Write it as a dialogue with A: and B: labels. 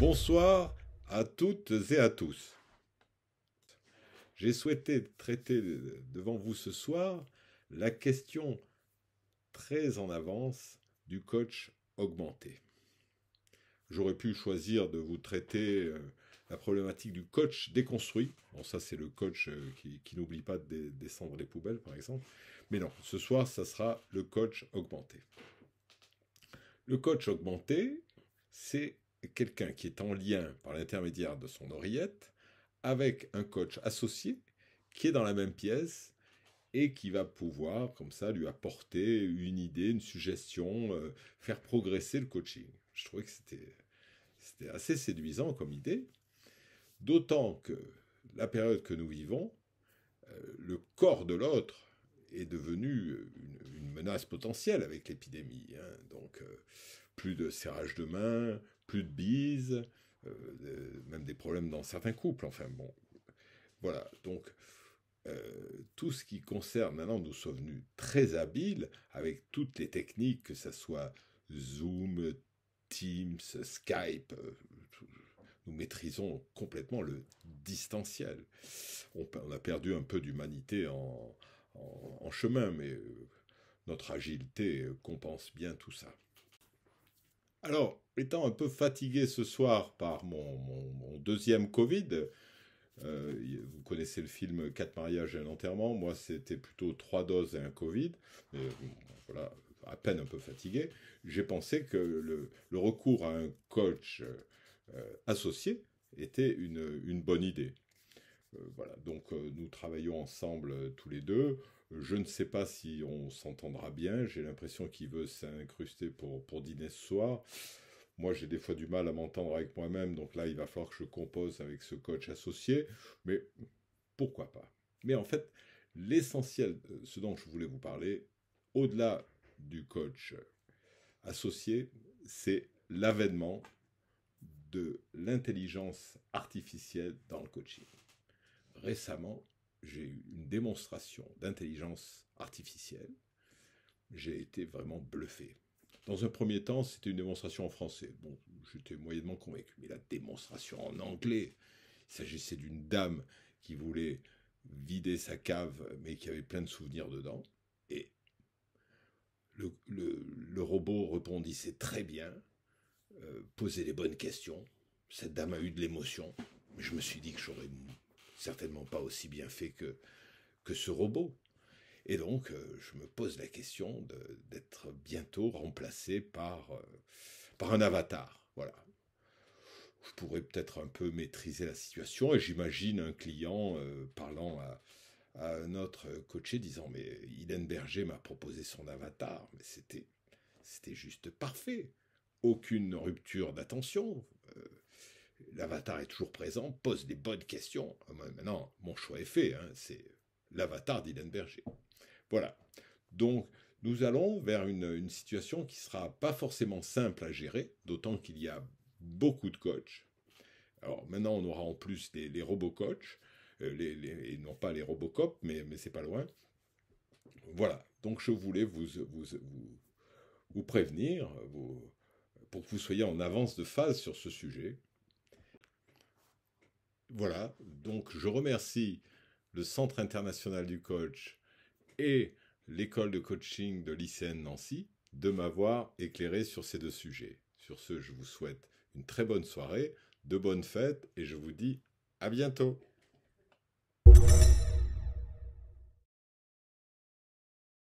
A: Bonsoir à toutes et à tous. J'ai souhaité traiter devant vous ce soir la question très en avance du coach augmenté. J'aurais pu choisir de vous traiter euh, la problématique du coach déconstruit. Bon, ça, c'est le coach euh, qui, n'oublie pas de descendre les poubelles, par exemple. Mais non, ce soir, ça sera le coach augmenté. Le coach augmenté, c'est quelqu'un qui est en lien par l'intermédiaire de son oreillette avec un coach associé qui est dans la même pièce et qui va pouvoir comme ça lui apporter une idée, une suggestion, euh, faire progresser le coaching. Je trouvais que c'était assez séduisant comme idée, d'autant que la période que nous vivons, euh, le corps de l'autre est devenu une, menace potentielle avec l'épidémie. Hein. donc euh, plus de serrage de main, plus de bises, euh, même des problèmes dans certains couples. Enfin bon, voilà. Donc euh, tout ce qui concerne, maintenant nous sommes venus très habiles avec toutes les techniques, que ce soit Zoom, Teams, Skype, euh, nous maîtrisons complètement le distanciel. On, a perdu un peu d'humanité en chemin, mais notre agilité compense bien tout ça. Alors, étant un peu fatigué ce soir par mon, deuxième Covid, euh, vous connaissez le film quatre mariages et un enterrement. Moi, c'était plutôt trois doses et un Covid. voilà, à peine un peu fatigué. J'ai pensé que le, recours à un coach euh, associé était une bonne idée. Euh, voilà, donc euh, nous travaillons ensemble euh, tous les deux. Je ne sais pas si on s'entendra bien. J'ai l'impression qu'il veut s'incruster pour, dîner ce soir. Moi, j'ai des fois du mal à m'entendre avec moi-même, donc là, il va falloir que je compose avec ce coach associé, mais pourquoi pas Mais en fait, l'essentiel, ce dont je voulais vous parler, au-delà du coach associé, c'est l'avènement de l'intelligence artificielle dans le coaching récemment, j'ai eu une démonstration d'intelligence artificielle. J'ai été vraiment bluffé. Dans un premier temps, c'était une démonstration en français. Bon, j'étais moyennement convaincu. Mais la démonstration en anglais, il s'agissait d'une dame qui voulait vider sa cave, mais qui avait plein de souvenirs dedans. Et le, robot répondissait très bien, euh, posait les bonnes questions. Cette dame a eu de l'émotion. Je me suis dit que j'aurais certainement pas aussi bien fait que, que ce robot. Et donc, euh, je me pose la question d'être bientôt remplacé par, euh, par un avatar. Voilà. Je pourrais peut-être un peu maîtriser la situation et j'imagine un client euh, parlant à, un autre coaché disant Mais Hélène Berger m'a proposé son avatar, mais c'était, c'était juste parfait. Aucune rupture d'attention l'avatar est toujours présent, pose des bonnes questions. Ah, maintenant, mon choix est fait, hein, c'est l'avatar d'Hélène Berger. Voilà. Donc, nous allons vers une, situation qui sera pas forcément simple à gérer, d'autant qu'il y a beaucoup de coachs. Alors maintenant, on aura en plus les, robots coachs. Euh, et non pas les robocops, mais, mais c'est pas loin. Voilà, donc je voulais vous, prévenir pour que vous soyez en avance de phase sur ce sujet voilà, donc je remercie le Centre international du coach et l'école de coaching de l'ICN Nancy de m'avoir éclairé sur ces deux sujets. Sur ce, je vous souhaite une très bonne soirée, de bonnes fêtes et je vous dis à bientôt.